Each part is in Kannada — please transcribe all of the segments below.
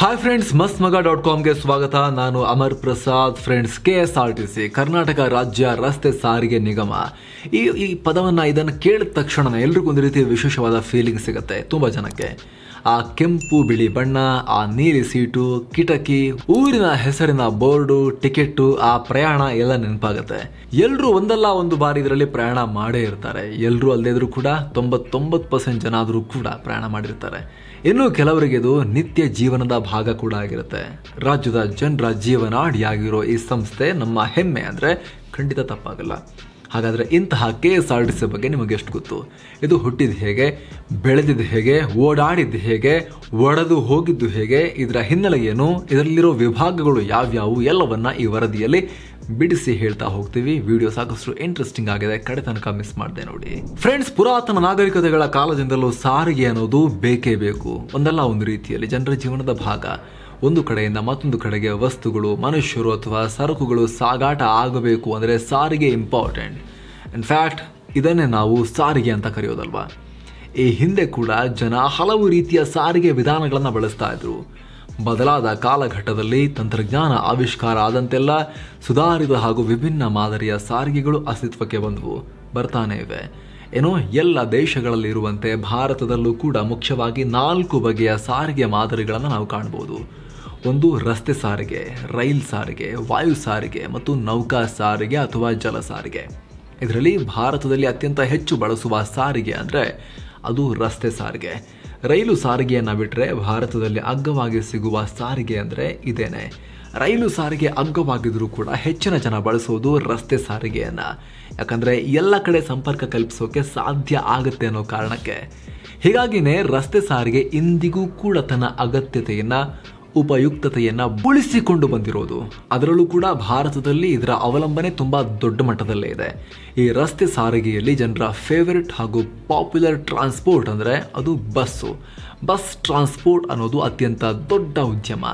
ಹಾಯ್ ಫ್ರೆಂಡ್ಸ್ ಮಸ್ತ್ ಮಗ ಡಾಟ್ ಕಾಮ್ಗೆ ಸ್ವಾಗತ ನಾನು Amar Prasad friends K S R T C Karnataka ರಾಜ್ಯ ರಸ್ತೆ ಸಾರಿಗೆ ನಿಗಮ ಈ ಈ ಪದವನ್ನು ಇದನ್ನು ಕೇಳಿದ ತಕ್ಷಣ ಎಲ್ರಿಗೂ ಒಂದು ರೀತಿ ವಿಶೇಷವಾದ ಫೀಲಿಂಗ್ ಸಿಗುತ್ತೆ ತುಂಬ ಜನಕ್ಕೆ ಆ ಕೆಂಪು ಬಿಳಿ ಬಣ್ಣ ಆ ನೀಲಿ ಸೀಟು ಕಿಟಕಿ ಊರಿನ ಹೆಸರಿನ ಬೋರ್ಡು ಟಿಕೆಟ್ ಆ ಪ್ರಯಾಣ ಎಲ್ಲ ನೆನಪಾಗುತ್ತೆ ಎಲ್ಲರೂ ಒಂದಲ್ಲ ಒಂದು ಬಾರಿ ಇದರಲ್ಲಿ ಪ್ರಯಾಣ ಮಾಡೇ ಇರ್ತಾರೆ ಎಲ್ಲರೂ ಅಲ್ಲದೇ ಇದ್ರು ಕೂಡ ತೊಂಬತ್ತೊಂಬತ್ತು ಪರ್ಸೆಂಟ್ ಜನ ಆದರೂ ಕೂಡ ಪ್ರಯಾಣ ಮಾಡಿರ್ತಾರೆ ಇನ್ನು ಕೆಲವರಿಗೆ ಇದು ನಿತ್ಯ ಜೀವನದ ಭಾಗ ಕೂಡ ಆಗಿರುತ್ತೆ ರಾಜ್ಯದ ಜನರ ಜೀವನಾಡಿಯಾಗಿರೋ ಈ ಸಂಸ್ಥೆ ನಮ್ಮ ಹೆಮ್ಮೆ ಅಂದರೆ ಖಂಡಿತ ತಪ್ಪಾಗಲ್ಲ ಹಾಗಾದರೆ ಇಂತಹ K S R T C ಬಗ್ಗೆ ನಿಮಗೆ ಎಷ್ಟು ಗೊತ್ತು ಇದು ಹುಟ್ಟಿದ್ದು ಹೇಗೆ ಬೆಳೆದಿದ್ದು ಹೇಗೆ ಓಡಾಡಿದ್ದು ಹೇಗೆ ಒಡೆದು ಹೋಗಿದ್ದು ಹೇಗೆ ಇದರ ಹಿನ್ನೆಲೆ ಏನು ಇದರಲ್ಲಿರೋ ವಿಭಾಗಗಳು ಯಾವ್ಯಾವು ಎಲ್ಲವನ್ನು ಈ ವರದಿಯಲ್ಲಿ ಬಿಡಿಸಿ ಹೇಳ್ತಾ ಹೋಗ್ತೀವಿ ವಿಡಿಯೋ ಸಾಕಷ್ಟು ಇಂಟ್ರೆಸ್ಟಿಂಗ್ ಆಗಿದೆ ಕಡೆ ತನಕ ಮಿಸ್ ಮಾಡಿದೆ ನೋಡಿ ಫ್ರೆಂಡ್ಸ್ ಪುರಾತನ ನಾಗರಿಕತೆಗಳ ಕಾಲದಿಂದಲೂ ಸಾರಿಗೆ ಅನ್ನೋದು ಬೇಕೇ ಬೇಕು ಒಂದಲ್ಲ ಒಂದು ರೀತಿಯಲ್ಲಿ ಜನರ ಜೀವನದ ಭಾಗ ಒಂದು ಕಡೆಯಿಂದ ಮತ್ತೊಂದು ಕಡೆಗೆ ವಸ್ತುಗಳು ಮನುಷ್ಯರು ಅಥವಾ ಸರಕುಗಳು ಸಾಗಾಟ ಆಗಬೇಕು ಅಂದರೆ ಸಾರಿಗೆ ಇಂಪಾರ್ಟೆಂಟ್ ಇನ್ಫ್ಯಾಕ್ಟ್ ಇದನ್ನೇ ನಾವು ಸಾರಿಗೆ ಅಂತ ಕರೆಯೋದಲ್ವ ಈ ಹಿಂದೆ ಕೂಡ ಜನ ಹಲವು ರೀತಿಯ ಸಾರಿಗೆ ವಿಧಾನಗಳನ್ನು ಬಳಸ್ತಾ ಇದ್ರು ಬದಲಾದ ಕಾಲಘಟ್ಟದಲ್ಲಿ ತಂತ್ರಜ್ಞಾನ ಆವಿಷ್ಕಾರ ಆದಂತೆಲ್ಲ ಸುಧಾರಿತ ಹಾಗೂ ವಿಭಿನ್ನ ಮಾದರಿಯ ಸಾರಿಗೆಗಳು ಅಸ್ತಿತ್ವಕ್ಕೆ ಬಂದವು ಬರ್ತಾನೆ ಇವೆ ಏನೋ ಎಲ್ಲ ದೇಶಗಳಲ್ಲಿ ಇರುವಂತೆ ಭಾರತದಲ್ಲೂ ಕೂಡ ಮುಖ್ಯವಾಗಿ ನಾಲ್ಕು ಬಗೆಯ ಸಾರಿಗೆ ಮಾದರಿಗಳನ್ನು ನಾವು ಕಾಣ್ಬೋದು ಒಂದು ರಸ್ತೆ ಸಾರಿಗೆ ರೈಲ್ ಸಾರಿಗೆ ವಾಯು ಸಾರಿಗೆ ಮತ್ತು ನೌಕಾ ಸಾರಿಗೆ ಅಥವಾ ಜಲ ಸಾರಿಗೆ ಇದರಲ್ಲಿ ಭಾರತದಲ್ಲಿ ಅತ್ಯಂತ ಹೆಚ್ಚು ಬಳಸುವ ಸಾರಿಗೆ ಅಂದರೆ ಅದು ರಸ್ತೆ ಸಾರಿಗೆ ರೈಲು ಸಾರಿಗೆಯನ್ನು ಬಿಟ್ಟರೆ ಭಾರತದಲ್ಲಿ ಅಗ್ಗವಾಗಿ ಸಿಗುವ ಸಾರಿಗೆ ಅಂದರೆ ಇದೇನೆ ರೈಲು ಸಾರಿಗೆ ಅಗ್ಗವಾಗಿದ್ದರೂ ಕೂಡ ಹೆಚ್ಚಿನ ಜನ ಬಳಸೋದು ರಸ್ತೆ ಸಾರಿಗೆಯನ್ನು ಯಾಕಂದರೆ ಎಲ್ಲ ಕಡೆ ಸಂಪರ್ಕ ಕಲ್ಪಿಸೋಕೆ ಸಾಧ್ಯ ಆಗುತ್ತೆ ಅನ್ನೋ ಕಾರಣಕ್ಕೆ ಹೀಗಾಗಿನೇ ರಸ್ತೆ ಸಾರಿಗೆ ಇಂದಿಗೂ ಕೂಡ ತನ್ನ ಅಗತ್ಯತೆಯನ್ನು ಉಪಯುಕ್ತತೆಯನ್ನು ಉಳಿಸಿಕೊಂಡು ಬಂದಿರೋದು ಅದರಲ್ಲೂ ಕೂಡ ಭಾರತದಲ್ಲಿ ಇದರ ಅವಲಂಬನೆ ತುಂಬಾ ದೊಡ್ಡ ಮಟ್ಟದಲ್ಲೇ ಇದೆ ಈ ರಸ್ತೆ ಸಾರಿಗೆಯಲ್ಲಿ ಜನರ ಫೇವರಿಟ್ ಹಾಗೂ ಪಾಪ್ಯುಲರ್ ಟ್ರಾನ್ಸ್ಪೋರ್ಟ್ ಅಂದರೆ ಅದು ಬಸ್ಸು ಬಸ್ ಟ್ರಾನ್ಸ್ಪೋರ್ಟ್ ಅನ್ನೋದು ಅತ್ಯಂತ ದೊಡ್ಡ ಉದ್ಯಮ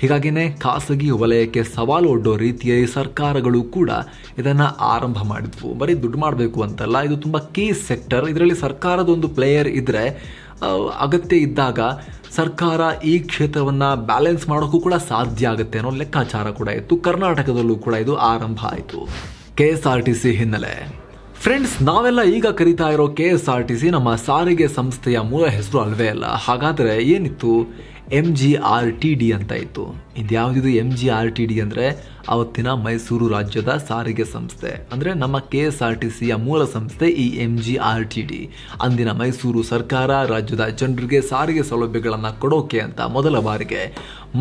ಹೀಗಾಗಿಯೇ ಖಾಸಗಿ ವಲಯಕ್ಕೆ ಸವಾಲು ಒಡ್ಡೋ ರೀತಿಯಲ್ಲಿ ಸರ್ಕಾರಗಳು ಕೂಡ ಇದನ್ನ ಆರಂಭ ಮಾಡಿದ್ವು ಬರೀ ದುಡ್ಡು ಮಾಡಬೇಕು ಅಂತಲ್ಲ ಇದು ತುಂಬ ಕೀ ಸೆಕ್ಟರ್ ಇದರಲ್ಲಿ ಸರ್ಕಾರದ ಒಂದು ಪ್ಲೇಯರ್ ಇದ್ದರೆ ಅಗತ್ಯ ಇದ್ದಾಗ ಸರ್ಕಾರ ಈ ಕ್ಷೇತ್ರವನ್ನು ಬ್ಯಾಲೆನ್ಸ್ ಮಾಡೋಕ್ಕೂ ಕೂಡ ಸಾಧ್ಯ ಆಗುತ್ತೆ ಅನ್ನೋ ಲೆಕ್ಕಾಚಾರ ಕೂಡ ಇತ್ತು ಕರ್ನಾಟಕದಲ್ಲೂ ಕೂಡ ಇದು ಆರಂಭ ಆಯಿತು K S R T C ಹಿನ್ನೆಲೆ ಫ್ರೆಂಡ್ಸ್ ನಾವೆಲ್ಲ ಈಗ ಕರಿತಾ ಇರೋ K S R T C ನಮ್ಮ ಸಾರಿಗೆ ಸಂಸ್ಥೆಯ ಮೂಲ ಹೆಸರು ಅಲ್ವೇ ಅಲ್ಲ ಹಾಗಾದರೆ ಏನಿತ್ತು M G R T D ಅಂತ ಇತ್ತು ಇದು ಯಾವುದಿದು M G R T D ಅಂದರೆ ಅವತ್ತಿನ ಮೈಸೂರು ರಾಜ್ಯದ ಸಾರಿಗೆ ಸಂಸ್ಥೆ ಅಂದರೆ ನಮ್ಮ ಕೆ ಎಸ್ ಆರ್ ಟಿ ಸಿಯ ಮೂಲ ಸಂಸ್ಥೆ ಈ M G R T D ಅಂದಿನ ಮೈಸೂರು ಸರ್ಕಾರ ರಾಜ್ಯದ ಜನರಿಗೆ ಸಾರಿಗೆ ಸೌಲಭ್ಯಗಳನ್ನು ಕೊಡೋಕೆ ಅಂತ ಮೊದಲ ಬಾರಿಗೆ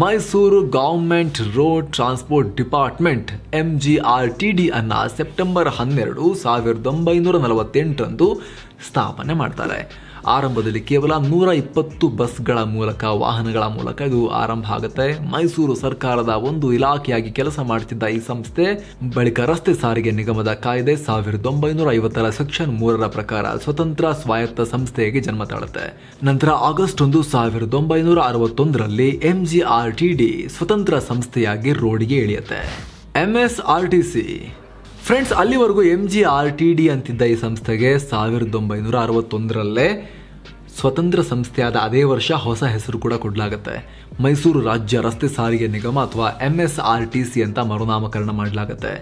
Mysore government road transport department M G R T D ಅನ್ನು ಸೆಪ್ಟೆಂಬರ್ ಹನ್ನೆರಡು ಸಾವಿರದ ಒಂಬೈನೂರ ನಲವತ್ತೆಂಟರಂದು ಸ್ಥಾಪನೆ ಮಾಡ್ತಾರೆ ಆರಂಭದಲ್ಲಿ ಕೇವಲ ನೂರ ಇಪ್ಪತ್ತು ಬಸ್ಗಳ ಮೂಲಕ ವಾಹನಗಳ ಮೂಲಕ ಇದು ಆರಂಭ ಆಗುತ್ತೆ ಮೈಸೂರು ಸರ್ಕಾರದ ಒಂದು ಇಲಾಖೆಯಾಗಿ ಕೆಲಸ ಮಾಡುತ್ತಿದ್ದ ಈ ಸಂಸ್ಥೆ ಬಳಿಕ ರಸ್ತೆ ಸಾರಿಗೆ ನಿಗಮದ ಕಾಯ್ದೆ ಸಾವಿರದ ಒಂಬೈನೂರ ಐವತ್ತರ ಸೆಕ್ಷನ್ ಮೂರರ ಪ್ರಕಾರ ಸ್ವತಂತ್ರ ಸ್ವಾಯತ್ತ ಸಂಸ್ಥೆಯಾಗಿ ಜನ್ಮ ತಾಳುತ್ತೆ ನಂತರ ಆಗಸ್ಟ್ ಒಂದು ಸಾವಿರದ ಒಂಬೈನೂರ ಅರವತ್ತೊಂದರಲ್ಲಿ ಎಂಜಿಆರ್ಟಿಡಿ ಸ್ವತಂತ್ರ ಸಂಸ್ಥೆಯಾಗಿ ರೋಡಿಗೆ ಇಳಿಯುತ್ತೆ ಎಂಎಸ್ಆರ್ಟಿಸಿ ಫ್ರೆಂಡ್ಸ್ ಅಲ್ಲಿವರೆಗೂ M G R T D ಅಂತಿದ್ದ ಈ ಸಂಸ್ಥೆಗೆ ಸಾವಿರದ ಒಂಬೈನೂರ ಅರವತ್ತೊಂದರಲ್ಲೇ ಸ್ವತಂತ್ರ ಸಂಸ್ಥೆಯಾದ ಅದೇ ವರ್ಷ ಹೊಸ ಹೆಸರು ಕೂಡ ಕೊಡಲಾಗುತ್ತೆ ಮೈಸೂರು ರಾಜ್ಯ ರಸ್ತೆ ಸಾರಿಗೆ ನಿಗಮ ಅಥವಾ M S R T C ಅಂತ ಮರುನಾಮಕರಣ ಮಾಡಲಾಗುತ್ತೆ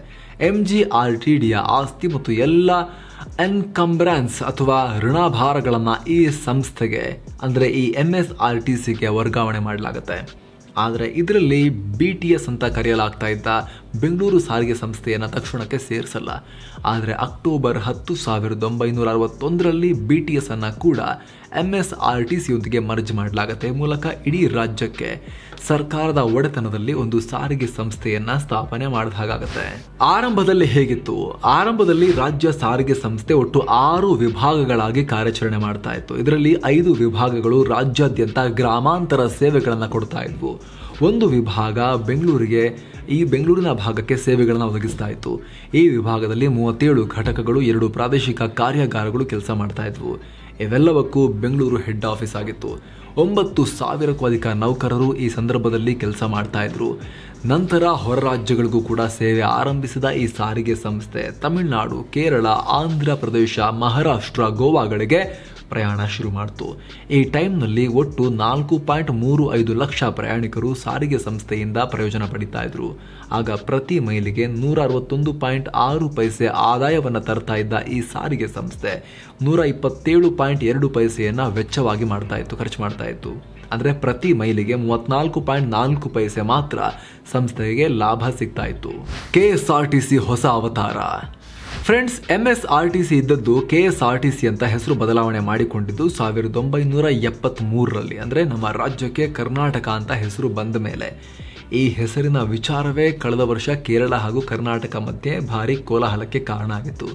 ಎಂ ಜಿ ಆರ್ ಟಿ ಡಿಯ ಆಸ್ತಿ ಮತ್ತು ಎಲ್ಲ ಎನ್ಕಂಬ್ರಾನ್ಸ್ ಅಥವಾ ಋಣಭಾರಗಳನ್ನು ಈ ಸಂಸ್ಥೆಗೆ ಅಂದರೆ ಈ ಎಂ ಎಸ್ ಆರ್ ಟಿ ಸಿಗೆ ವರ್ಗಾವಣೆ ಮಾಡಲಾಗುತ್ತೆ ಆದರೆ ಇದರಲ್ಲಿ ಬಿ ಟಿ ಎಸ್ ಅಂತ ಕರೆಯಲಾಗ್ತಾ ಇದ್ದ ಬೆಂಗಳೂರು ಸಾರಿಗೆ ಸಂಸ್ಥೆಯನ್ನು ತಕ್ಷಣಕ್ಕೆ ಸೇರಿಸಲ್ಲ ಆದರೆ ಅಕ್ಟೋಬರ್ ಹತ್ತು ಸಾವಿರದ ಒಂಬೈನೂರ ಅರವತ್ತೊಂದರಲ್ಲಿ ಬಿ ಟಿ ಎಸ್ ಅನ್ನು ಕೂಡ ಎಮ್ ಎಸ್ ಆರ್ ಟಿ ಸಿಯೊಂದಿಗೆ ಮರ್ಜ್ ಮಾಡಲಾಗುತ್ತೆ ಮೂಲಕ ಇಡೀ ರಾಜ್ಯಕ್ಕೆ ಸರ್ಕಾರದ ಒಡೆತನದಲ್ಲಿ ಒಂದು ಸಾರಿಗೆ ಸಂಸ್ಥೆಯನ್ನ ಸ್ಥಾಪನೆ ಮಾಡಿದ ಆರಂಭದಲ್ಲಿ ಹೇಗಿತ್ತು ಆರಂಭದಲ್ಲಿ ರಾಜ್ಯ ಸಾರಿಗೆ ಸಂಸ್ಥೆ ಒಟ್ಟು ಆರು ವಿಭಾಗಗಳಾಗಿ ಕಾರ್ಯಾಚರಣೆ ಮಾಡ್ತಾ ಇತ್ತು ಇದರಲ್ಲಿ ಐದು ವಿಭಾಗಗಳು ರಾಜ್ಯಾದ್ಯಂತ ಗ್ರಾಮಾಂತರ ಸೇವೆಗಳನ್ನು ಕೊಡ್ತಾ ಇದ್ವು ಒಂದು ವಿಭಾಗ ಬೆಂಗಳೂರಿಗೆ ಈ ಬೆಂಗಳೂರಿನ ಭಾಗಕ್ಕೆ ಸೇವೆಗಳನ್ನು ಒದಗಿಸ್ತಾ ಇತ್ತು ಈ ವಿಭಾಗದಲ್ಲಿ ಮೂವತ್ತೇಳು ಘಟಕಗಳು ಎರಡು ಪ್ರಾದೇಶಿಕ ಕಾರ್ಯಾಗಾರಗಳು ಕೆಲಸ ಮಾಡ್ತಾ ಇದ್ವು ಇವೆಲ್ಲವಕ್ಕೂ ಬೆಂಗಳೂರು ಹೆಡ್ ಆಫೀಸ್ ಆಗಿತ್ತು ಒಂಬತ್ತು ಸಾವಿರಕ್ಕೂ ಅಧಿಕ ನೌಕರರು ಈ ಸಂದರ್ಭದಲ್ಲಿ ಕೆಲಸ ಮಾಡ್ತಾ ಇದ್ರು ನಂತರ ಹೊರ ರಾಜ್ಯಗಳಿಗೂ ಕೂಡ ಸೇವೆ ಆರಂಭಿಸಿದ ಈ ಸಾರಿಗೆ ಸಂಸ್ಥೆ ತಮಿಳುನಾಡು ಕೇರಳ ಆಂಧ್ರ ಪ್ರದೇಶ ಮಹಾರಾಷ್ಟ್ರ ಗೋವಾಗಳಿಗೆ ಪ್ರಯಾಣ ಶುರು ಮಾಡಿತು ಈ ಟೈಮ್ನಲ್ಲಿ ಒಟ್ಟು ನಾಲ್ಕು ಪಾಯಿಂಟ್ ಮೂರು ಐದು ಲಕ್ಷ ಪ್ರಯಾಣಿಕರು ಸಾರಿಗೆ ಸಂಸ್ಥೆಯಿಂದ ಪ್ರಯೋಜನ ಪಡಿತಾ ಇದ್ರು ಆಗ ಪ್ರತಿ ಮೈಲಿಗೆ ನೂರ ಅರವತ್ತೊಂದು ಪಾಯಿಂಟ್ ಆರು ಪೈಸೆ ಆದಾಯವನ್ನು ತರ್ತಾ ಇದ್ದ ಈ ಸಾರಿಗೆ ಸಂಸ್ಥೆ ನೂರ ಇಪ್ಪತ್ತೇಳು ಪಾಯಿಂಟ್ ಎರಡು ಪೈಸೆಯನ್ನು ವೆಚ್ಚವಾಗಿ ಮಾಡ್ತಾ ಇತ್ತು ಖರ್ಚು ಮಾಡ್ತಾ ಇತ್ತು ಅಂದರೆ ಪ್ರತಿ ಮೈಲಿಗೆ ಮೂವತ್ನಾಲ್ಕು ಪಾಯಿಂಟ್ ನಾಲ್ಕು ಪೈಸೆ ಮಾತ್ರ ಸಂಸ್ಥೆಗೆ ಲಾಭ ಸಿಗ್ತಾ ಇತ್ತು ಕೆ ಎಸ್ ಹೊಸ ಅವತಾರ friends M S R T C ಇದ್ದದ್ದು K S R T C ಅಂತ ಹೆಸರು ಬದಲಾವಣೆ ಮಾಡಿಕೊಂಡಿದ್ದು ಸಾವಿರದ ಒಂಬೈನೂರ ಮೂರರಲ್ಲಿ ಅಂದರೆ ನಮ್ಮ ರಾಜ್ಯಕ್ಕೆ ಕರ್ನಾಟಕ ಅಂತ ಹೆಸರು ಬಂದ ಮೇಲೆ ಈ ಹೆಸರಿನ ವಿಚಾರವೇ ಕಳೆದ ವರ್ಷ ಕೇರಳ ಹಾಗೂ ಕರ್ನಾಟಕ ಮಧ್ಯೆ ಭಾರೀ ಕೋಲಾಹಲಕ್ಕೆ ಕಾರಣ ಆಗಿತ್ತು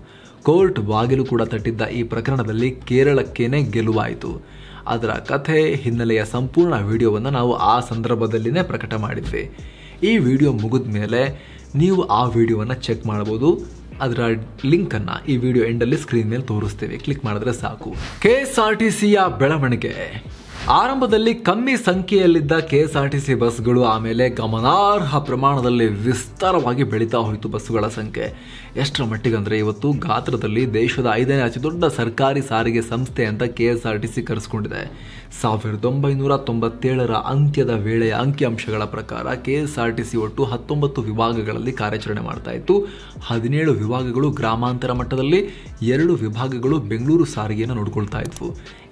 ಕೋರ್ಟ್ ಬಾಗಿಲು ಕೂಡ ತಟ್ಟಿದ್ದ ಈ ಪ್ರಕರಣದಲ್ಲಿ ಕೇರಳಕ್ಕೇನೆ ಗೆಲುವಾಯಿತು ಅದರ ಕಥೆ ಹಿನ್ನೆಲೆಯ ಸಂಪೂರ್ಣ ವಿಡಿಯೋವನ್ನು ನಾವು ಆ ಸಂದರ್ಭದಲ್ಲಿನೇ ಪ್ರಕಟ ಮಾಡಿದ್ವಿ ಈ ವಿಡಿಯೋ ಮುಗಿದ ಮೇಲೆ ನೀವು ಆ ವಿಡಿಯೋವನ್ನು ಚೆಕ್ ಮಾಡ್ಬೋದು ಅದರ ಲಿಂಕ್ ಅನ್ನ ಈ ವಿಡಿಯೋ ಎಂಡಲ್ಲಿ ಸ್ಕ್ರೀನ್ ಮೇಲೆ ತೋರಿಸ್ತೇವೆ ಕ್ಲಿಕ್ ಮಾಡಿದ್ರೆ ಸಾಕು ಕೆ ಎಸ್ ಆರ್ ಟಿ ಸಿಯ ಬೆಳವಣಿಗೆ ಆರಂಭದಲ್ಲಿ ಕಮ್ಮಿ ಸಂಖ್ಯೆಯಲ್ಲಿದ್ದ K S R T C ಬಸ್ಗಳು ಆಮೇಲೆ ಗಮನಾರ್ಹ ಪ್ರಮಾಣದಲ್ಲಿ ವಿಸ್ತಾರವಾಗಿ ಬೆಳೀತಾ ಹೋಯಿತು ಬಸ್ಸುಗಳ ಸಂಖ್ಯೆ ಎಷ್ಟರ ಮಟ್ಟಿಗೆ ಅಂದರೆ ಇವತ್ತು ಗಾತ್ರದಲ್ಲಿ ದೇಶದ ಐದನೇ ಅತಿ ದೊಡ್ಡ ಸರ್ಕಾರಿ ಸಾರಿಗೆ ಸಂಸ್ಥೆ ಅಂತ K S R T C ಕರೆಸ್ಕೊಂಡಿದೆ ಸಾವಿರದ ಒಂಬೈನೂರ ತೊಂಬತ್ತೇಳರ ಅಂತ್ಯದ ವೇಳೆಯ ಅಂಕಿಅಂಶಗಳ ಪ್ರಕಾರ K S R T C ಒಟ್ಟು ಹತ್ತೊಂಬತ್ತು ವಿಭಾಗಗಳಲ್ಲಿ ಕಾರ್ಯಾಚರಣೆ ಮಾಡ್ತಾ ಇತ್ತು ಹದಿನೇಳು ವಿಭಾಗಗಳು ಗ್ರಾಮಾಂತರ ಮಟ್ಟದಲ್ಲಿ ಎರಡು ವಿಭಾಗಗಳು ಬೆಂಗಳೂರು ಸಾರಿಗೆಯನ್ನು ನೋಡಿಕೊಳ್ತಾ ಇದ್ವು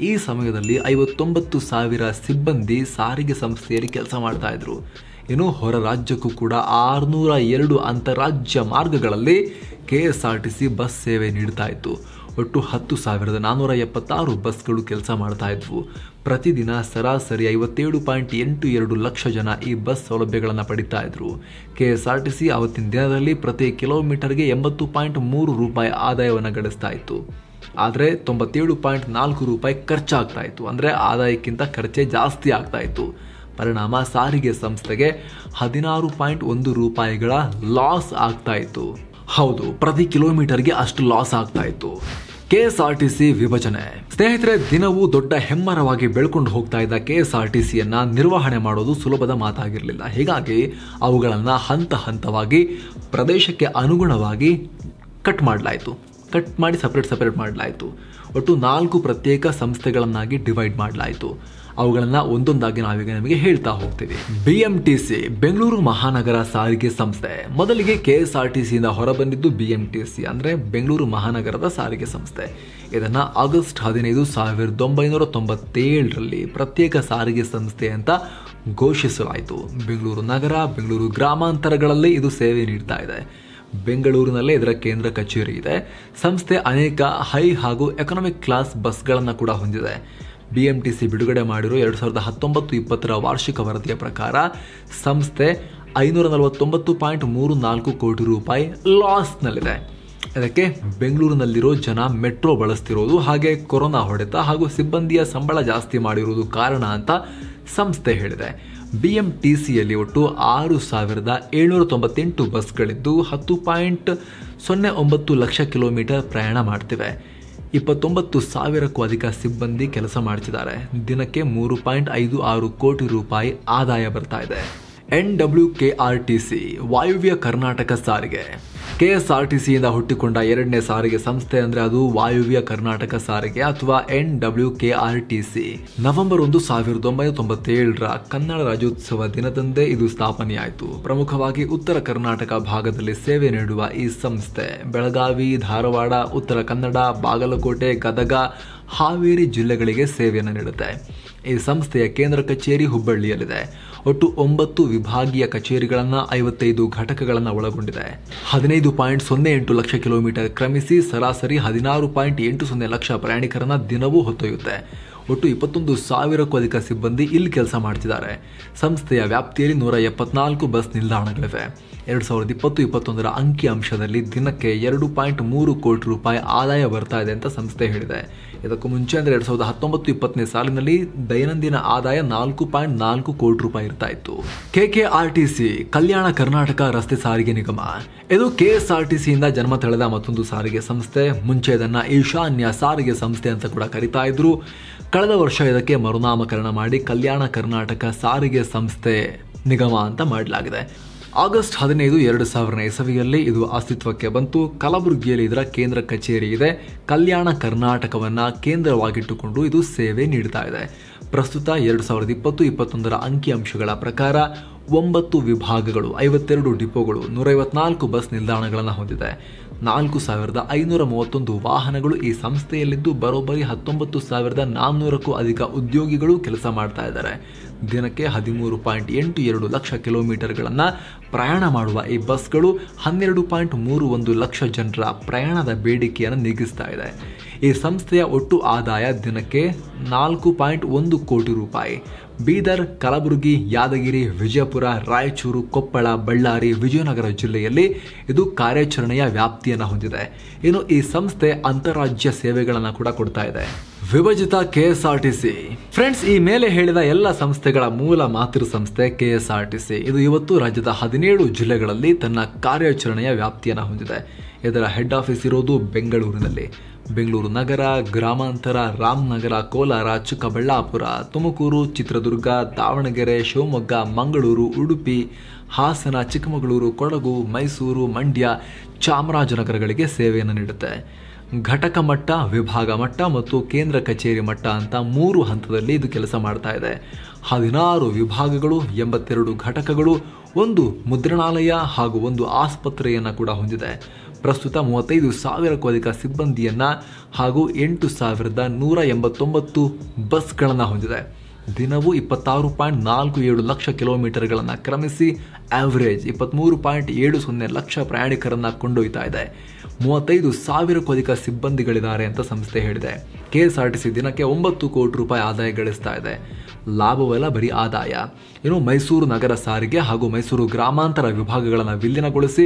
ಈ ಸಮಯದಲ್ಲಿ ಐವತ್ತೊಂಬತ್ತು ಸಾವಿರ ಸಿಬ್ಬಂದಿ ಸಾರಿಗೆ ಸಂಸ್ಥೆಯಲ್ಲಿ ಕೆಲಸ ಮಾಡ್ತಾ ಇದ್ರು ಇನ್ನು ಹೊರ ರಾಜ್ಯಕ್ಕೂ ಕೂಡ ಆರುನೂರ ಎರಡು ಅಂತಾರಾಜ್ಯ ಮಾರ್ಗಗಳಲ್ಲಿ K S R T C bus ಸೇವೆ ನೀಡ್ತಾ ಇತ್ತು ಒಟ್ಟು ಹತ್ತು ಸಾವಿರದ ನಾನ್ನೂರ ಎಪ್ಪತ್ತಾರು ಬಸ್ಗಳು ಕೆಲಸ ಮಾಡ್ತಾ ಇದ್ವು ಪ್ರತಿದಿನ ಸರಾಸರಿ ಐವತ್ತೇಳು ಪಾಯಿಂಟ್ ಎಂಟು ಎರಡು ಲಕ್ಷ ಜನ ಈ ಬಸ್ ಸೌಲಭ್ಯಗಳನ್ನು ಪಡಿತಾ ಇದ್ರು K S R T C ದಿನದಲ್ಲಿ ಪ್ರತಿ ಕಿಲೋಮೀಟರ್ಗೆ ಎಂಬತ್ತು ಪಾಯಿಂಟ್ ಮೂರು ರೂಪಾಯಿ ಆದಾಯವನ್ನು ಗಳಿಸ್ತಾ ಇತ್ತು ಆದರೆ ತೊಂಬತ್ತೇಳು ಪಾಯಿಂಟ್ ನಾಲ್ಕು ರೂಪಾಯಿ ಖರ್ಚಾಗ್ತಾ ಇತ್ತು ಅಂದರೆ ಆದಾಯಕ್ಕಿಂತ ಖರ್ಚೆ ಜಾಸ್ತಿ ಆಗ್ತಾ ಇತ್ತು ಪರಿಣಾಮ ಸಾರಿಗೆ ಸಂಸ್ಥೆಗೆ ಹದಿನಾರು ಪಾಯಿಂಟ್ ಒಂದು ರೂಪಾಯಿಗಳ ಲಾಸ್ ಆಗ್ತಾ ಇತ್ತು ಹೌದು ಪ್ರತಿ ಕಿಲೋಮೀಟರ್ಗೆ ಅಷ್ಟು ಲಾಸ್ ಆಗ್ತಾ ಇತ್ತು ಸಿ ವಿಭಜನೆ ಸ್ನೇಹಿತರೆ ದಿನವೂ ದೊಡ್ಡ ಹೆಮ್ಮರವಾಗಿ ಬೆಳ್ಕೊಂಡು ಹೋಗ್ತಾ ಇದ್ದ ಕೆಎಸ್ಆರ್ಟಿಸಿಯನ್ನ ನಿರ್ವಹಣೆ ಮಾಡೋದು ಸುಲಭದ ಮಾತಾಗಿರಲಿಲ್ಲ ಹೀಗಾಗಿ ಅವುಗಳನ್ನು ಹಂತ ಹಂತವಾಗಿ ಪ್ರದೇಶಕ್ಕೆ ಅನುಗುಣವಾಗಿ ಕಟ್ ಮಾಡಲಾಯಿತು ಕಟ್ ಮಾಡಿ ಸಪರೇಟ್ ಸಪರೇಟ್ ಮಾಡಲಾಯಿತು ಒಟ್ಟು ನಾಲ್ಕು ಪ್ರತ್ಯೇಕ ಸಂಸ್ಥೆಗಳನ್ನಾಗಿ ಡಿವೈಡ್ ಮಾಡಲಾಯಿತು ಅವುಗಳನ್ನು ಒಂದೊಂದಾಗಿ ನಾವೀಗ ನಿಮಗೆ ಹೇಳ್ತಾ ಹೋಗ್ತೀವಿ B M T C Bengaluru ಮಹಾನಗರ ಸಾರಿಗೆ ಸಂಸ್ಥೆ ಮೊದಲಿಗೆ ಕೆ ಎಸ್ ಆರ್ ಟಿ ಸಿಯಿಂದ ಹೊರಬಂದಿದ್ದು ಬಿ ಎಂ ಟಿ ಸಿ ಅಂದರೆ ಬೆಂಗಳೂರು ಮಹಾನಗರದ ಸಾರಿಗೆ ಸಂಸ್ಥೆ ಇದನ್ನು ಆಗಸ್ಟ್ ಹದಿನೈದು ಸಾವಿರದ ಒಂಬೈನೂರ ತೊಂಬತ್ತೇಳರಲ್ಲಿ ಪ್ರತ್ಯೇಕ ಸಾರಿಗೆ ಸಂಸ್ಥೆ ಅಂತ ಘೋಷಿಸಲಾಯಿತು ಬೆಂಗಳೂರು ನಗರ ಬೆಂಗಳೂರು ಗ್ರಾಮಾಂತರಗಳಲ್ಲಿ ಇದು ಸೇವೆ ನೀಡ್ತಾ ಇದೆ ಬೆಂಗಳೂರಿನಲ್ಲೇ ಇದರ ಕೇಂದ್ರ ಕಚೇರಿ ಇದೆ ಸಂಸ್ಥೆ ಅನೇಕ ಹೈ ಹಾಗೂ ಎಕನಾಮಿಕ್ ಕ್ಲಾಸ್ ಬಸ್ಗಳನ್ನು ಕೂಡ ಹೊಂದಿದೆ ಬಿ ಎಂ ಟಿ ಸಿ ಬಿಡುಗಡೆ ಮಾಡಿರೋ ಎರಡು ಸಾವಿರದ ಹತ್ತೊಂಬತ್ತು ಇಪ್ಪತ್ತರ ವಾರ್ಷಿಕ ವರದಿಯ ಪ್ರಕಾರ ಸಂಸ್ಥೆ ಐನೂರ ನಲವತ್ತೊಂಬತ್ತು ಪಾಯಿಂಟ್ ಮೂರು ನಾಲ್ಕು ಕೋಟಿ ರೂಪಾಯಿ ಲಾಸ್ನಲ್ಲಿದೆ ಅದಕ್ಕೆ ಬೆಂಗಳೂರಿನಲ್ಲಿರೋ ಜನ ಮೆಟ್ರೋ ಬಳಸ್ತಿರೋದು ಹಾಗೆ ಕೊರೋನಾ ಹೊಡೆತ ಹಾಗೂ ಸಿಬ್ಬಂದಿಯ ಸಂಬಳ ಜಾಸ್ತಿ ಮಾಡಿರುವುದು ಕಾರಣ ಅಂತ ಸಂಸ್ಥೆ ಹೇಳಿದೆ ಬಿ ಎಂ ಟಿ ಸಿಯಲ್ಲಿ ಒಟ್ಟು ಆರು ಸಾವಿರದ ಏಳ್ನೂರ ತೊಂಬತ್ತೆಂಟು ಬಸ್ಗಳಿದ್ದು ಹತ್ತು ಪಾಯಿಂಟ್ ಸೊನ್ನೆ ಒಂಬತ್ತು ಲಕ್ಷ ಕಿಲೋಮೀಟರ್ ಪ್ರಯಾಣ ಮಾಡ್ತಿವೆ ಇಪ್ಪತ್ತೊಂಬತ್ತು ಸಾವಿರಕ್ಕೂ ಅಧಿಕ ಸಿಬ್ಬಂದಿ ಕೆಲಸ ಮಾಡ್ತಿದ್ದಾರೆ ದಿನಕ್ಕೆ ಮೂರು ಪಾಯಿಂಟ್ ಐದು ಆರು ಕೋಟಿ ರೂಪಾಯಿ ಆದಾಯ ಬರ್ತಾ ಇದೆ N W K R T C ವಾಯುವ್ಯ ಕರ್ನಾಟಕ ಸಾರಿಗೆ ಕೆ ಎಸ್ ಆರ್ ಟಿ ಸಿಯಿಂದ ಹುಟ್ಟಿಕೊಂಡ ಎರಡನೇ ಸಾರಿಗೆ ಸಂಸ್ಥೆ ಅಂದರೆ ಅದು ವಾಯುವ್ಯ ಕರ್ನಾಟಕ ಸಾರಿಗೆ ಅಥವಾ N W K R T C November ಒಂದು ಸಾವಿರದ ಒಂಬೈನೂರ ತೊಂಬತ್ತೇಳರ ಕನ್ನಡ ರಾಜ್ಯೋತ್ಸವ ದಿನದಂದೇ ಇದು ಸ್ಥಾಪನೆಯಾಯಿತು ಪ್ರಮುಖವಾಗಿ ಉತ್ತರ ಕರ್ನಾಟಕ ಭಾಗದಲ್ಲಿ ಸೇವೆ ನೀಡುವ ಈ ಸಂಸ್ಥೆ ಬೆಳಗಾವಿ ಧಾರವಾಡ ಉತ್ತರ ಕನ್ನಡ ಬಾಗಲಕೋಟೆ ಗದಗ ಹಾವೇರಿ ಜಿಲ್ಲೆಗಳಿಗೆ ಸೇವೆಯನ್ನು ನೀಡುತ್ತೆ ಈ ಸಂಸ್ಥೆಯ ಕೇಂದ್ರ ಕಚೇರಿ ಹುಬ್ಬಳ್ಳಿಯಲ್ಲಿದೆ ಒಟ್ಟು ಒಂಬತ್ತು ವಿಭಾಗೀಯ ಕಚೇರಿಗಳನ್ನ ಐವತ್ತೈದು ಘಟಕಗಳನ್ನು ಒಳಗೊಂಡಿದೆ ಹದಿನೈದು ಪಾಯಿಂಟ್ ಸೊನ್ನೆ ಎಂಟು ಲಕ್ಷ ಕಿಲೋಮೀಟರ್ ಕ್ರಮಿಸಿ ಸರಾಸರಿ ಹದಿನಾರು ಪಾಯಿಂಟ್ ಎಂಟು ಸೊನ್ನೆ ಲಕ್ಷ ಪ್ರಯಾಣಿಕರನ್ನ ದಿನವೂ ಹೊತ್ತೊಯ್ಯುತ್ತೆ ಒಟ್ಟು ಇಪ್ಪತ್ತೊಂದು ಸಾವಿರಕ್ಕೂ ಅಧಿಕ ಸಿಬ್ಬಂದಿ ಇಲ್ಲಿ ಕೆಲಸ ಮಾಡ್ತಿದ್ದಾರೆ ಸಂಸ್ಥೆಯ ವ್ಯಾಪ್ತಿಯಲ್ಲಿ ನೂರ ಎಪ್ಪತ್ನಾಲ್ಕು ಬಸ್ ನಿಲ್ದಾಣಗಳಿವೆ ಎರಡು ಸಾವಿರದ ಇಪ್ಪತ್ತು ಇಪ್ಪತ್ತೊಂದರ ಅಂಕಿ ಅಂಶದಲ್ಲಿ ದಿನಕ್ಕೆ ಎರಡು ಪಾಯಿಂಟ್ ಮೂರು ಕೋಟಿ ರೂಪಾಯಿ ಆದಾಯ ಬರ್ತಾ ಇದೆ ಅಂತ ಸಂಸ್ಥೆ ಹೇಳಿದೆ ಇದಕ್ಕೂ ಮುಂಚೆ ಅಂದರೆ ಎರಡು ಸಾವಿರದ ಹತ್ತೊಂಬತ್ತು ಇಪ್ಪತ್ತನೇ ಸಾಲಿನಲ್ಲಿ ದೈನಂದಿನ ಆದಾಯ ನಾಲ್ಕು ಪಾಯಿಂಟ್ ನಾಲ್ಕು ಕೋಟಿ ರೂಪಾಯಿ ಇರ್ತಾ ಇತ್ತು K R T C Kalyana Karnataka ರಸ್ತೆ ಸಾರಿಗೆ ನಿಗಮ ಇದು ಕೆ ಎಸ್ ಆರ್ ಟಿ ಸಿಯಿಂದ ಜನ್ಮ ತಳೆದ ಮತ್ತೊಂದು ಸಾರಿಗೆ ಸಂಸ್ಥೆ ಮುಂಚೆ ಇದನ್ನ ಈಶಾನ್ಯ ಸಾರಿಗೆ ಸಂಸ್ಥೆ ಅಂತ ಕೂಡ ಕರಿತಾ ಇದ್ರು ಕಳೆದ ವರ್ಷ ಇದಕ್ಕೆ ಮರುನಾಮಕರಣ ಮಾಡಿ ಕಲ್ಯಾಣ ಕರ್ನಾಟಕ ಸಾರಿಗೆ ಸಂಸ್ಥೆ ನಿಗಮ ಅಂತ ಮಾಡಲಾಗಿದೆ ಆಗಸ್ಟ್ ಹದಿನೈದು ಎರಡು ಸಾವಿರದ ಇಸವಿಯಲ್ಲಿ ಇದು ಅಸ್ತಿತ್ವಕ್ಕೆ ಬಂತು ಕಲಬುರಗಿಯಲ್ಲಿ ಇದರ ಕೇಂದ್ರ ಕಚೇರಿ ಇದೆ ಕಲ್ಯಾಣ ಕರ್ನಾಟಕವನ್ನು ಕೇಂದ್ರವಾಗಿಟ್ಟುಕೊಂಡು ಇದು ಸೇವೆ ನೀಡ್ತಾ ಇದೆ ಪ್ರಸ್ತುತ ಎರಡು ಸಾವಿರದ ಇಪ್ಪತ್ತು ಇಪ್ಪತ್ತೊಂದರ ಅಂಕಿಅಂಶಗಳ ಪ್ರಕಾರ ಒಂಬತ್ತು ವಿಭಾಗಗಳು ಐವತ್ತೆರಡು ಡಿಪೋಗಳು ನೂರೈವತ್ನಾಲ್ಕು ಬಸ್ ನಿಲ್ದಾಣಗಳನ್ನು ಹೊಂದಿದೆ ನಾಲ್ಕು ಸಾವಿರದ ಐನೂರ ಮೂವತ್ತೊಂದು ವಾಹನಗಳು ಈ ಸಂಸ್ಥೆಯಲ್ಲಿದ್ದು ಬರೋಬ್ಬರಿ ಹತ್ತೊಂಬತ್ತು ಸಾವಿರದ ನಾನ್ನೂರಕ್ಕೂ ಅಧಿಕ ಉದ್ಯೋಗಿಗಳು ಕೆಲಸ ಮಾಡ್ತಾ ಇದ್ದಾರೆ ದಿನಕ್ಕೆ ಹದಿಮೂರು ಪಾಯಿಂಟ್ ಎಂಟು ಎರಡು ಲಕ್ಷ ಕಿಲೋಮೀಟರ್ಗಳನ್ನು ಪ್ರಯಾಣ ಮಾಡುವ ಈ ಬಸ್ಗಳು ಹನ್ನೆರಡು ಪಾಯಿಂಟ್ ಮೂರು ಒಂದು ಲಕ್ಷ ಜನರ ಪ್ರಯಾಣದ ಬೇಡಿಕೆಯನ್ನು ನೀಗಿಸ್ತಾ ಇದೆ ಈ ಸಂಸ್ಥೆಯ ಒಟ್ಟು ಆದಾಯ ದಿನಕ್ಕೆ ನಾಲ್ಕು ಪಾಯಿಂಟ್ ಒಂದು ಕೋಟಿ ರೂಪಾಯಿ ಬೀದರ್ ಕಲಬುರಗಿ ಯಾದಗಿರಿ ವಿಜಯಪುರ ರಾಯಚೂರು ಕೊಪ್ಪಳ ಬಳ್ಳಾರಿ ವಿಜಯನಗರ ಜಿಲ್ಲೆಯಲ್ಲಿ ಇದು ಕಾರ್ಯಾಚರಣೆಯ ವ್ಯಾಪ್ತಿಯನ್ನು ಹೊಂದಿದೆ ಇನ್ನು ಈ ಸಂಸ್ಥೆ ಅಂತಾರಾಜ್ಯ ಸೇವೆಗಳನ್ನು ಕೂಡ ಕೊಡ್ತಾ ಇದೆ ವಿಭಜಿತ K S R T C friends ಈ ಮೇಲೆ ಹೇಳಿದ ಎಲ್ಲ ಸಂಸ್ಥೆಗಳ ಮೂಲ ಮಾತೃ ಸಂಸ್ಥೆ K S R T C ಇದು ಇವತ್ತು ರಾಜ್ಯದ ಹದಿನೇಳು ಜಿಲ್ಲೆಗಳಲ್ಲಿ ತನ್ನ ಕಾರ್ಯಾಚರಣೆಯ ವ್ಯಾಪ್ತಿಯನ್ನು ಹೊಂದಿದೆ ಇದರ ಹೆಡ್ ಆಫೀಸ್ ಇರೋದು ಬೆಂಗಳೂರಿನಲ್ಲಿ ಬೆಂಗಳೂರು ನಗರ ಗ್ರಾಮಾಂತರ ರಾಮನಗರ ಕೋಲಾರ ಚಿಕ್ಕಬಳ್ಳಾಪುರ ತುಮಕೂರು ಚಿತ್ರದುರ್ಗ ದಾವಣಗೆರೆ ಶಿವಮೊಗ್ಗ ಮಂಗಳೂರು ಉಡುಪಿ ಹಾಸನ ಚಿಕ್ಕಮಗಳೂರು ಕೊಡಗು ಮೈಸೂರು ಮಂಡ್ಯ ಚಾಮರಾಜನಗರಗಳಿಗೆ ಸೇವೆಯನ್ನು ನೀಡುತ್ತೆ ಘಟಕ ಮಟ್ಟ ವಿಭಾಗ ಮಟ್ಟ ಮತ್ತು ಕೇಂದ್ರ ಕಚೇರಿ ಮಟ್ಟ ಅಂತ ಮೂರು ಹಂತದಲ್ಲಿ ಇದು ಕೆಲಸ ಮಾಡ್ತಾ ಇದೆ ಹದಿನಾರು ವಿಭಾಗಗಳು ಎಂಬತ್ತೆರಡು ಘಟಕಗಳು ಒಂದು ಮುದ್ರಣಾಲಯ ಹಾಗೂ ಒಂದು ಆಸ್ಪತ್ರೆಯನ್ನು ಕೂಡ ಹೊಂದಿದೆ ಪ್ರಸ್ತುತ ಮೂವತ್ತೈದು ಸಾವಿರಕ್ಕೂ ಅಧಿಕ ಸಿಬ್ಬಂದಿಯನ್ನು ಹಾಗೂ ಎಂಟು ಸಾವಿರದ ನೂರ ಎಂಬತ್ತೊಂಬತ್ತು ಬಸ್ಗಳನ್ನು ಹೊಂದಿದೆ ದಿನವೂ ಇಪ್ಪತ್ತಾರು ಪಾಯಿಂಟ್ ನಾಲ್ಕು ಏಳು ಲಕ್ಷ ಕಿಲೋಮೀಟರ್ಗಳನ್ನು ಕ್ರಮಿಸಿ ಆವ್ರೇಜ್ ಇಪ್ಪತ್ತ್ಮೂರು ಪಾಯಿಂಟ್ ಏಳು ಸೊನ್ನೆ ಲಕ್ಷ ಪ್ರಯಾಣಿಕರನ್ನು ಕೊಂಡೊಯ್ತಾ ಇದೆ ಮೂವತ್ತೈದು ಸಾವಿರಕ್ಕೂ ಅಧಿಕ ಸಿಬ್ಬಂದಿಗಳಿದ್ದಾರೆ ಅಂತ ಸಂಸ್ಥೆ ಹೇಳಿದೆ K S R T C ದಿನಕ್ಕೆ ಒಂಬತ್ತು ಕೋಟಿ ರೂಪಾಯಿ ಆದಾಯ ಗಳಿಸ್ತಾ ಇದೆ ಲಾಭವಲ್ಲ ಬರೀ ಆದಾಯ ಇನ್ನು ಮೈಸೂರು ನಗರ ಸಾರಿಗೆ ಹಾಗೂ ಮೈಸೂರು ಗ್ರಾಮಾಂತರ ವಿಭಾಗಗಳನ್ನು ವಿಲೀನಗೊಳಿಸಿ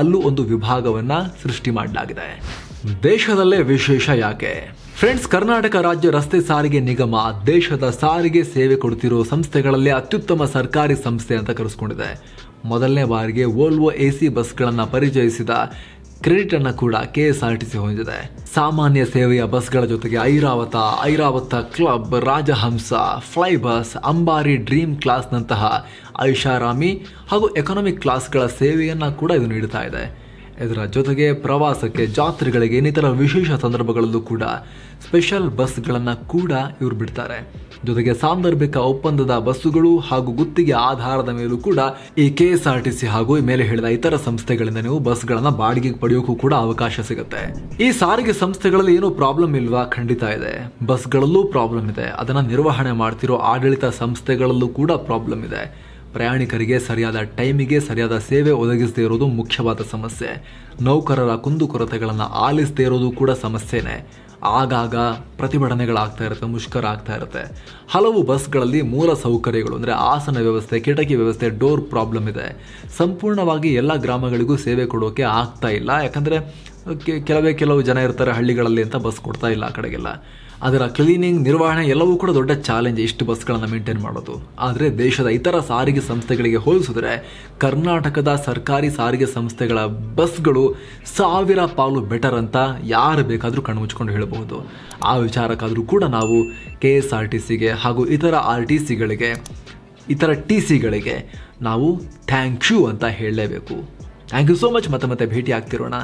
ಅಲ್ಲೂ ಒಂದು ವಿಭಾಗವನ್ನು ಸೃಷ್ಟಿ ಮಾಡಲಾಗಿದೆ ದೇಶದಲ್ಲೇ ವಿಶೇಷ ಯಾಕೆ ಫ್ರೆಂಡ್ಸ್ ಕರ್ನಾಟಕ ರಾಜ್ಯ ರಸ್ತೆ ಸಾರಿಗೆ ನಿಗಮ ದೇಶದ ಸಾರಿಗೆ ಸೇವೆ ಕೊಡುತ್ತಿರುವ ಸಂಸ್ಥೆಗಳಲ್ಲಿ ಅತ್ಯುತ್ತಮ ಸರ್ಕಾರಿ ಸಂಸ್ಥೆ ಅಂತ ಕರೆಸ್ಕೊಂಡಿದೆ ಮೊದಲನೇ ಬಾರಿಗೆ ವೋಲ್ವೋ ಎಸಿ ಬಸ್ಗಳನ್ನು ಪರಿಚಯಿಸಿದ ಕ್ರೆಡಿಟ್ ಅನ್ನು ಕೂಡ K S R T C ಹೊಂದಿದೆ ಸಾಮಾನ್ಯ ಸೇವೆಯ ಬಸ್ಗಳ ಜೊತೆಗೆ Airavat Airavat club Rajahamsa fly bus Ambari dream class ನಂತಹ ಐಷಾರಾಮಿ ಹಾಗೂ ಎಕನಾಮಿಕ್ ಕ್ಲಾಸ್ಗಳ ಸೇವೆಯನ್ನ ಕೂಡ ಇದು ನೀಡುತ್ತಾ ಇದೆ ಇದರ ಜೊತೆಗೆ ಪ್ರವಾಸಕ್ಕೆ ಜಾತ್ರೆಗಳಿಗೆ ಇನ್ನಿತರ ವಿಶೇಷ ಸಂದರ್ಭಗಳಲ್ಲೂ ಕೂಡ ಸ್ಪೆಷಲ್ ಬಸ್ಗಳನ್ನು ಕೂಡ ಇವರು ಬಿಡ್ತಾರೆ ಜೊತೆಗೆ ಸಾಂದರ್ಭಿಕ ಒಪ್ಪಂದದ ಬಸ್ಸುಗಳು ಹಾಗೂ ಗುತ್ತಿಗೆ ಆಧಾರದ ಮೇಲೂ ಕೂಡ ಈ ಕೆ ಹಾಗೂ ಈ ಮೇಲೆ ಹೇಳಿದ ಇತರ ಸಂಸ್ಥೆಗಳಿಂದ ನೀವು ಬಸ್ಗಳನ್ನು ಬಾಡಿಗೆಗೆ ಪಡೆಯೋಕ್ಕೂ ಕೂಡ ಅವಕಾಶ ಸಿಗುತ್ತೆ ಈ ಸಾರಿಗೆ ಸಂಸ್ಥೆಗಳಲ್ಲಿ ಏನೂ ಪ್ರಾಬ್ಲಮ್ ಇಲ್ವಾ ಖಂಡಿತ ಇದೆ ಬಸ್ಗಳಲ್ಲೂ ಪ್ರಾಬ್ಲಮ್ ಇದೆ ಅದನ್ನು ನಿರ್ವಹಣೆ ಮಾಡ್ತಿರೋ ಆಡಳಿತ ಸಂಸ್ಥೆಗಳಲ್ಲೂ ಕೂಡ ಪ್ರಾಬ್ಲಮ್ ಇದೆ ಪ್ರಯಾಣಿಕರಿಗೆ ಸರಿಯಾದ ಟೈಮಿಗೆ ಸರಿಯಾದ ಸೇವೆ ಒದಗಿಸದೇ ಇರೋದು ಮುಖ್ಯವಾದ ಸಮಸ್ಯೆ ನೌಕರರ ಕುಂದುಕೊರತೆಗಳನ್ನು ಆಲಿಸದೇ ಇರೋದು ಕೂಡ ಸಮಸ್ಯೆನೇ ಆಗಾಗ ಪ್ರತಿಭಟನೆಗಳಾಗ್ತಾ ಇರುತ್ತೆ ಮುಷ್ಕರ ಆಗ್ತಾ ಇರುತ್ತೆ ಹಲವು ಬಸ್ಗಳಲ್ಲಿ ಮೂಲ ಸೌಕರ್ಯಗಳು ಅಂದರೆ ಆಸನ ವ್ಯವಸ್ಥೆ ಕಿಟಕಿ ವ್ಯವಸ್ಥೆ ಡೋರ್ ಪ್ರಾಬ್ಲಮ್ ಇದೆ ಸಂಪೂರ್ಣವಾಗಿ ಎಲ್ಲ ಗ್ರಾಮಗಳಿಗೂ ಸೇವೆ ಕೊಡೋಕೆ ಆಗ್ತಾ ಇಲ್ಲ ಯಾಕಂದರೆ ಕೆಲವೇ ಕೆಲವು ಜನ ಇರ್ತಾರೆ ಹಳ್ಳಿಗಳಲ್ಲಿ ಅಂತ ಬಸ್ ಕೊಡ್ತಾ ಇಲ್ಲ ಆ ಕಡೆಗೆಲ್ಲ ಅದರ ಕ್ಲೀನಿಂಗ್ ನಿರ್ವಹಣೆ ಎಲ್ಲವೂ ಕೂಡ ದೊಡ್ಡ ಚಾಲೆಂಜ್ ಇಷ್ಟು ಬಸ್ಗಳನ್ನು ಮೇಂಟೈನ್ ಮಾಡೋದು ಆದರೆ ದೇಶದ ಇತರ ಸಾರಿಗೆ ಸಂಸ್ಥೆಗಳಿಗೆ ಹೋಲಿಸಿದ್ರೆ ಕರ್ನಾಟಕದ ಸರ್ಕಾರಿ ಸಾರಿಗೆ ಸಂಸ್ಥೆಗಳ ಬಸ್ಗಳು ಸಾವಿರ ಪಾಲು ಬೆಟರ್ ಅಂತ ಯಾರು ಬೇಕಾದರೂ ಕಣ್ಮುಚ್ಕೊಂಡು ಹೇಳಬಹುದು ಆ ವಿಚಾರಕ್ಕಾದರೂ ಕೂಡ ನಾವು ಕೆ ಎಸ್ ಆರ್ ಟಿ ಸಿಗೆ ಹಾಗೂ ಇತರ ಆರ್ ಟಿ ಸಿಗಳಿಗೆ ಇತರ ಟಿ ಸಿಗಳಿಗೆ ನಾವು ಥ್ಯಾಂಕ್ ಯು ಅಂತ ಹೇಳಲೇಬೇಕು ಥ್ಯಾಂಕ್ ಯು ಸೋ ಮಚ್ ಮತ್ತೆ ಮತ್ತೆ ಭೇಟಿ ಆಗ್ತಿರೋಣ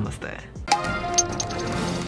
ನಮಸ್ತೆ